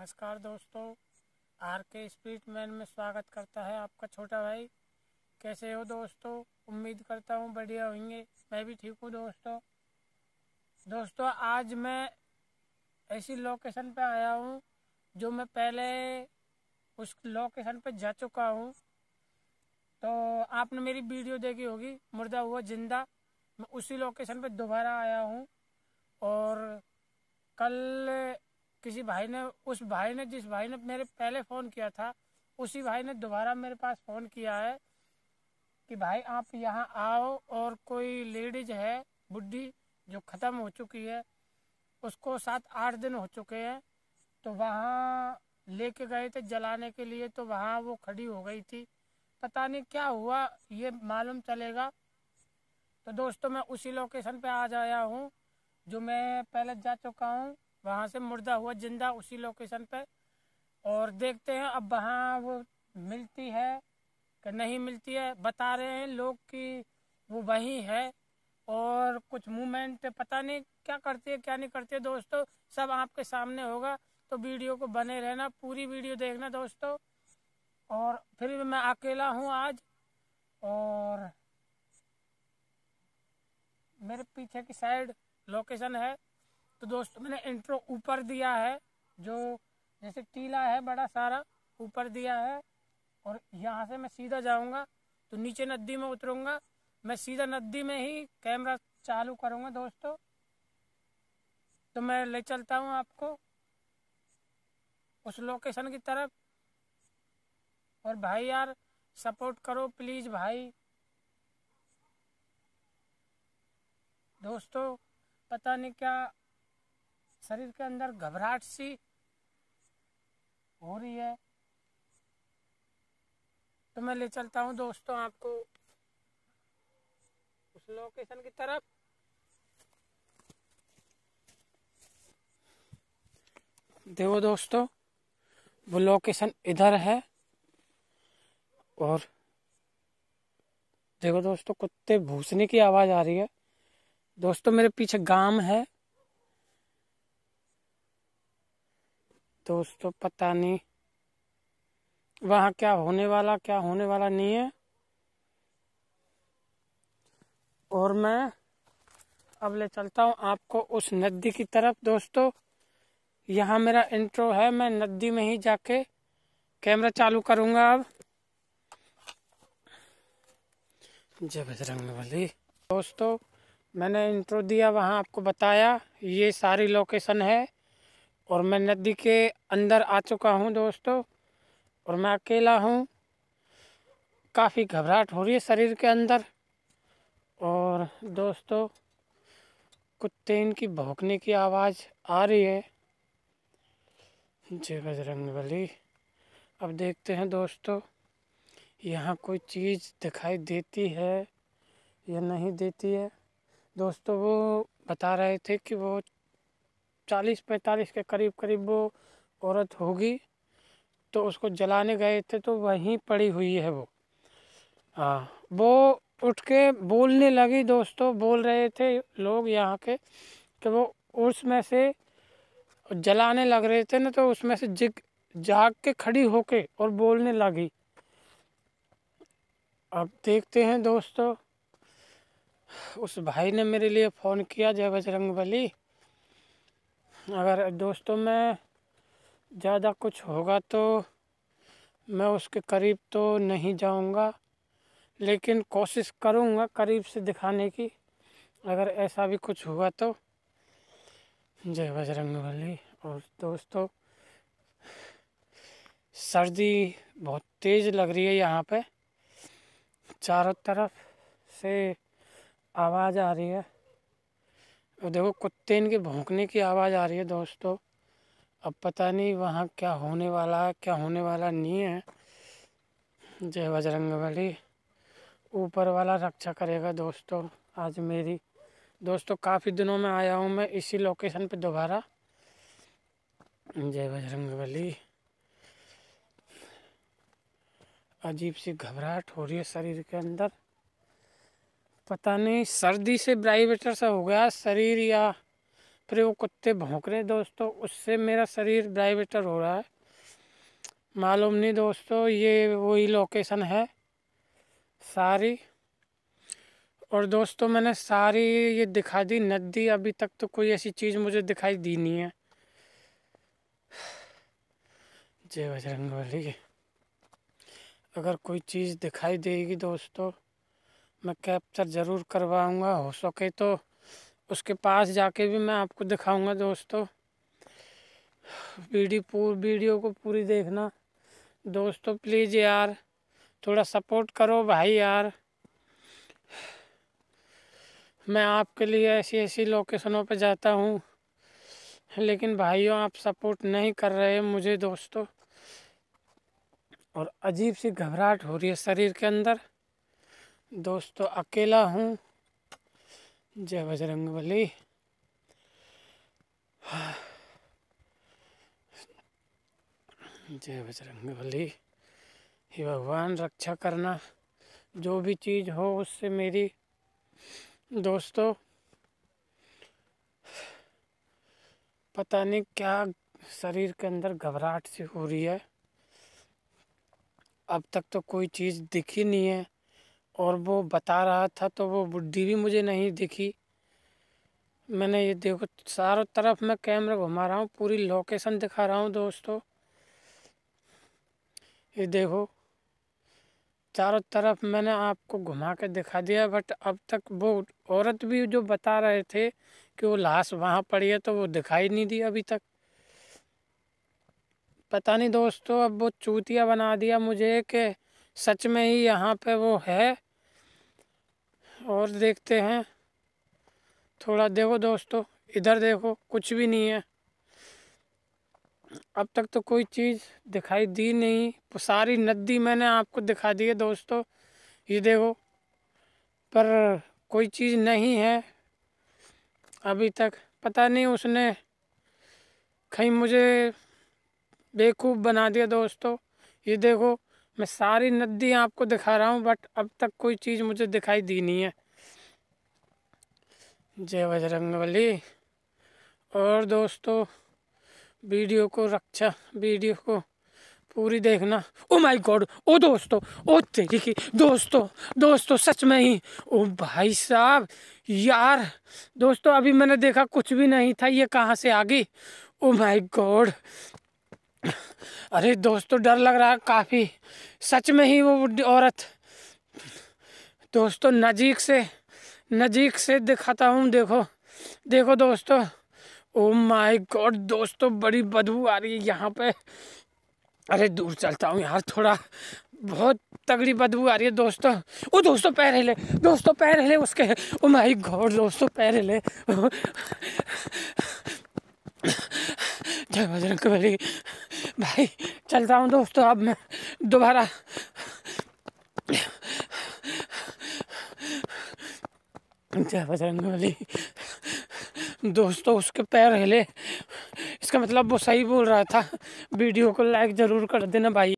नमस्कार दोस्तों आर के स्पीड मैन में स्वागत करता है आपका छोटा भाई कैसे हो दोस्तों उम्मीद करता हूँ बढ़िया होंगे मैं भी ठीक हूँ दोस्तों दोस्तों आज मैं ऐसी लोकेशन पे आया हूँ जो मैं पहले उस लोकेशन पे जा चुका हूँ तो आपने मेरी वीडियो देखी होगी मुर्दा हुआ जिंदा मैं उसी लोकेशन पे दोबारा आया हूँ और कल किसी भाई ने उस भाई ने जिस भाई ने मेरे पहले फ़ोन किया था उसी भाई ने दोबारा मेरे पास फ़ोन किया है कि भाई आप यहाँ आओ और कोई लेडीज है बुढ़ी जो ख़त्म हो चुकी है उसको सात आठ दिन हो चुके हैं तो वहाँ लेके गए थे जलाने के लिए तो वहाँ वो खड़ी हो गई थी पता नहीं क्या हुआ ये मालूम चलेगा तो दोस्तों मैं उसी लोकेशन पे आ जाया हूँ जो मैं पहले जा चुका हूँ वहाँ से मुर्दा हुआ जिंदा उसी लोकेशन पे और देखते हैं अब वहाँ वो मिलती है कि नहीं मिलती है बता रहे हैं लोग कि वो वही है और कुछ मूवमेंट पता नहीं क्या करती है क्या नहीं करती है दोस्तों सब आपके सामने होगा तो वीडियो को बने रहना पूरी वीडियो देखना दोस्तों और फिर भी मैं अकेला हूँ आज और मेरे पीछे की साइड लोकेशन है तो दोस्तों मैंने इंट्रो ऊपर दिया है जो जैसे टीला है बड़ा सारा ऊपर दिया है और यहाँ से मैं सीधा जाऊँगा तो नीचे नदी में उतरूँगा मैं सीधा नदी में ही कैमरा चालू करूँगा दोस्तों तो मैं ले चलता हूँ आपको उस लोकेशन की तरफ और भाई यार सपोर्ट करो प्लीज भाई दोस्तों पता नहीं क्या शरीर के अंदर घबराहट सी हो रही है तो मैं ले चलता हूं दोस्तों आपको उस लोकेशन की तरफ देखो दोस्तों वो लोकेशन इधर है और देखो दोस्तों कुत्ते भूसने की आवाज आ रही है दोस्तों मेरे पीछे गांव है दोस्तों पता नहीं वहाँ क्या होने वाला क्या होने वाला नहीं है और मैं अब ले चलता हूँ आपको उस नदी की तरफ दोस्तों यहाँ मेरा इंट्रो है मैं नदी में ही जाके कैमरा चालू करूंगा अब जय बजरंग वाली दोस्तों मैंने इंट्रो दिया वहां आपको बताया ये सारी लोकेशन है और मैं नदी के अंदर आ चुका हूँ दोस्तों और मैं अकेला हूँ काफ़ी घबराहट हो रही है शरीर के अंदर और दोस्तों कुत्ते इनकी भौंकने की आवाज़ आ रही है जय बजरंग बली अब देखते हैं दोस्तों यहाँ कोई चीज़ दिखाई देती है या नहीं देती है दोस्तों वो बता रहे थे कि वो चालीस पैंतालीस के करीब करीब वो औरत होगी तो उसको जलाने गए थे तो वहीं पड़ी हुई है वो हाँ वो उठ के बोलने लगी दोस्तों बोल रहे थे लोग यहाँ के कि वो उसमें से जलाने लग रहे थे ना तो उसमें से जिग जाग के खड़ी होके और बोलने लगी अब देखते हैं दोस्तों उस भाई ने मेरे लिए फ़ोन किया जय बजरंग बली अगर दोस्तों में ज़्यादा कुछ होगा तो मैं उसके करीब तो नहीं जाऊंगा लेकिन कोशिश करूंगा करीब से दिखाने की अगर ऐसा भी कुछ हुआ तो जय बजरंग बली और दोस्तों सर्दी बहुत तेज़ लग रही है यहाँ पे चारों तरफ से आवाज़ आ रही है तो देखो कुत्ते इनके भोंकने की आवाज़ आ रही है दोस्तों अब पता नहीं वहाँ क्या होने वाला है क्या होने वाला नहीं है जय बजरंग बली ऊपर वाला रक्षा करेगा दोस्तों आज मेरी दोस्तों काफ़ी दिनों में आया हूँ मैं इसी लोकेशन पे दोबारा जय बजरंग बली अजीब सी घबराहट हो रही है शरीर के अंदर पता नहीं सर्दी से ब्राइवेटर सा हो गया शरीर या फिर वो कुत्ते भोंक रहे दोस्तों उससे मेरा शरीर ब्राइवेटर हो रहा है मालूम नहीं दोस्तों ये वही लोकेशन है सारी और दोस्तों मैंने सारी ये दिखा दी नदी अभी तक तो कोई ऐसी चीज़ मुझे दिखाई दी नहीं है जय बजरंग बली अगर कोई चीज़ दिखाई देगी दोस्तों मैं कैप्चर ज़रूर करवाऊँगा हो सके तो उसके पास जाके भी मैं आपको दिखाऊँगा दोस्तों वीडियो पूर वीडियो को पूरी देखना दोस्तों प्लीज़ यार थोड़ा सपोर्ट करो भाई यार मैं आपके लिए ऐसी ऐसी लोकेशनों पर जाता हूँ लेकिन भाइयों आप सपोर्ट नहीं कर रहे मुझे दोस्तों और अजीब सी घबराहट हो रही है शरीर के अंदर दोस्तों अकेला हूँ जय बजरंग बली जय बजरंग बली हे भगवान रक्षा करना जो भी चीज़ हो उससे मेरी दोस्तों पता नहीं क्या शरीर के अंदर घबराहट सी हो रही है अब तक तो कोई चीज़ दिखी नहीं है और वो बता रहा था तो वो बुढ़ी भी मुझे नहीं दिखी मैंने ये देखो चारों तरफ मैं कैमरा घुमा रहा हूँ पूरी लोकेशन दिखा रहा हूँ दोस्तों ये देखो चारों तरफ मैंने आपको घुमा के दिखा दिया बट अब तक वो औरत भी जो बता रहे थे कि वो लाश वहाँ पड़ी है तो वो दिखाई नहीं दी अभी तक पता नहीं दोस्तों अब वो चूतिया बना दिया मुझे कि सच में ही यहाँ पे वो है और देखते हैं थोड़ा देखो दोस्तों इधर देखो कुछ भी नहीं है अब तक तो कोई चीज़ दिखाई दी नहीं सारी नदी मैंने आपको दिखा दी है दोस्तों ये देखो पर कोई चीज़ नहीं है अभी तक पता नहीं उसने कहीं मुझे बेवकूफ़ बना दिया दोस्तों ये देखो मैं सारी नदी आपको दिखा रहा हूँ बट अब तक कोई चीज़ मुझे दिखाई दी नहीं है जय बजरंग बली और दोस्तों वीडियो को रक्षा वीडियो को पूरी देखना ओ माय गॉड ओ दोस्तों ओ तेरी की दोस्तों दोस्तों सच में ही ओ भाई साहब यार दोस्तों अभी मैंने देखा कुछ भी नहीं था ये कहाँ से आ गई ओ माय गॉड अरे दोस्तों तो डर लग रहा है काफ़ी सच में ही वो औरत दोस्तों नज़ीक से नज़ीक से दिखाता हूँ देखो देखो दोस्तों ओ माय गॉड दोस्तों बड़ी बदबू आ रही है यहाँ पे अरे दूर चलता हूँ यार थोड़ा बहुत तगड़ी बदबू आ रही है दोस्तों ओ दोस्तों पैर हिले दोस्तों पैर हिले उसके ओ माय गॉड दोस्तों पैर हिले जय बजरंग बली भाई चलता हूँ दोस्तों अब मैं दोबारा जय बजरंग बली दोस्तों उसके पैर हिले इसका मतलब वो सही बोल रहा था वीडियो को लाइक ज़रूर कर देना भाई